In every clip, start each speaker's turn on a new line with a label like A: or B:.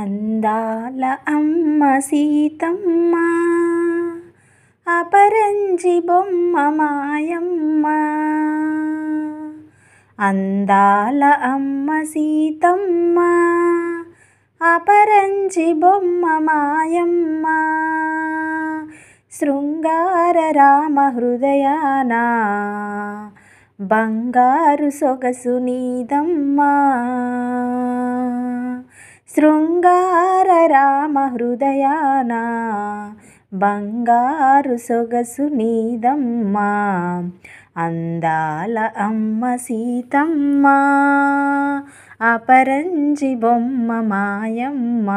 A: అందాల అమ్మ సీతమ్మ అపరంజి బొమ్మ మాయమ్మ అందాల అమ్మ సీతమ్మ అపరంజి బొమ్మ మాయమ్మ శృంగార రామ హృదయానా బంగారు సొగసు నీదమ్మా శృంగార రామ హృదయాన బంగారు సొగసు నీదమ్మా అందాల అమ్మ సీతమ్మ అపరంజి బొమ్మ మాయమ్మ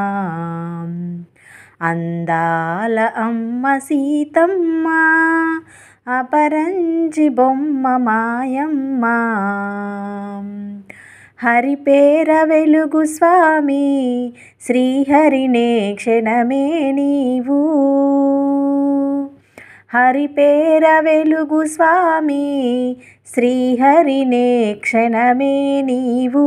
A: అందాల అమ్మ సీతమ్మ అపరంజి బొమ్మ మాయమ్మ హరిపేర వెలుగు స్వామి శ్రీహరినే క్షణమే నీవు హరిపేర వెలుగు స్వామి శ్రీహరినే క్షణమే నీవు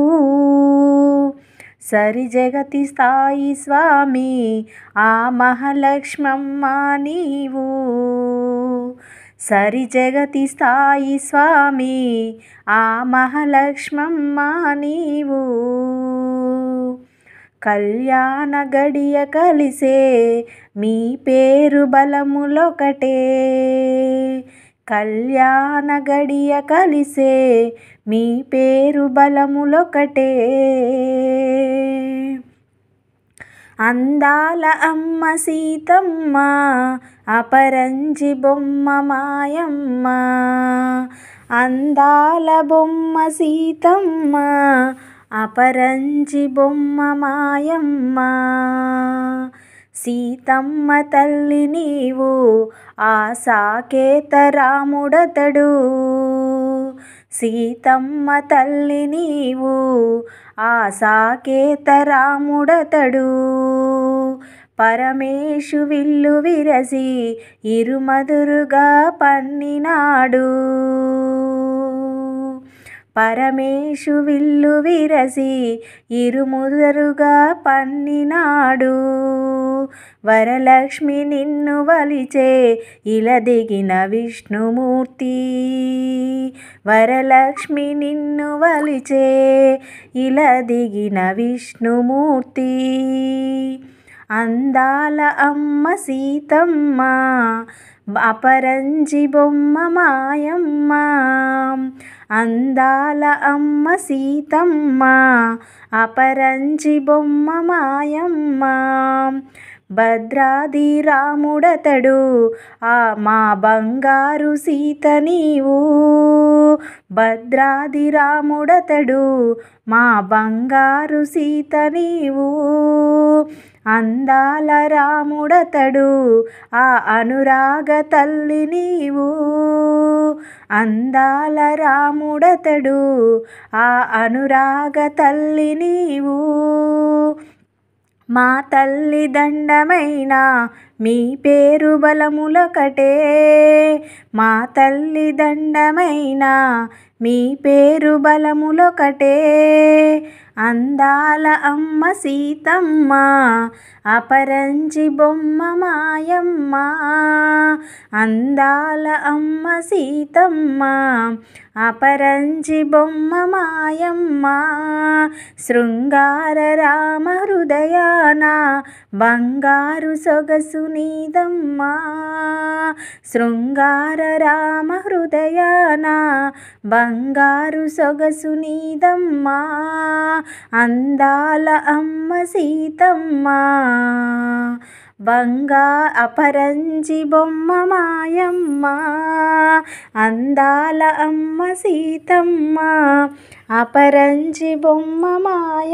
A: సరి జగతి స్థాయి స్వామి ఆ మహాలక్ష్మమ్మ నీవు సరి జగతి స్థాయి స్వామి ఆ మహాలక్ష్మమ్మ నీవు కళ్యాణ గడియ కలిసే మీ పేరు బలములొకటే కళ్యాణ గడియ కలిసే మీ పేరు బలములొకటే అందాల అమ్మ సీతమ్మ అపరంజి బొమ్మ మాయమ్మ అందాల బొమ్మ సీతమ్మ అపరంజి బొమ్మ మాయమ్మ సీతమ్మ తల్లి నీవు ఆ సాకేత రాముడతడు సీతమ్మ తల్లి నీవు ఆ సాకేతరాముడతడు పరమేశు విల్లు విరసి ఇరుమదురుగా పన్నినాడు పరమేశు విల్లు విరసి ఇరుముదరుగా పన్నినాడు వరలక్ష్మి నిన్ను వలిచే ఇలా దిగిన విష్ణుమూర్తి వరలక్ష్మి నిన్ను వలిచే ఇలా దిగిన విష్ణుమూర్తి అందాల అమ్మ సీతమ్మ అపరంజి బొమ్మ మాయమ్మ అందాల అమ్మ సీతమ్మ అపరంజి బొమ్మ మాయమ్మ భద్రాది రాముడతడు ఆ మా బంగారు సీత నీవు భద్రాది రాముడతడు మా బంగారు సీత నీవు అందాల రాముడతడు ఆ అనురాగ తల్లి నీవు అందాల రాముడతడు ఆ అనురాగ తల్లి నీవు మా తల్లి దండమైన మీ పేరు బలములొకటే మా తల్లి దండమైన మీ పేరు బలములొకటే అందాల అమ్మ సీతమ్మ అపరంచి బొమ్మ మాయమ్మ అందాల అమ్మ సీతమ్మ అపరంచి బొమ్మ మాయమ్మా శృంగార రామ హృదయాన బంగారు సొగసు నీదమ్మా శృంగార రామ హృదయాన బంగారు సొగసు నీదమ్మా అందాల అమ్మ బొమ్మ సీతమ్మ బంగా అపరంజి బొమ్మ మాయమ్మ అందాల అమ్మ సీతమ్మ అపరంజి బొమ్మ మాయమ్మ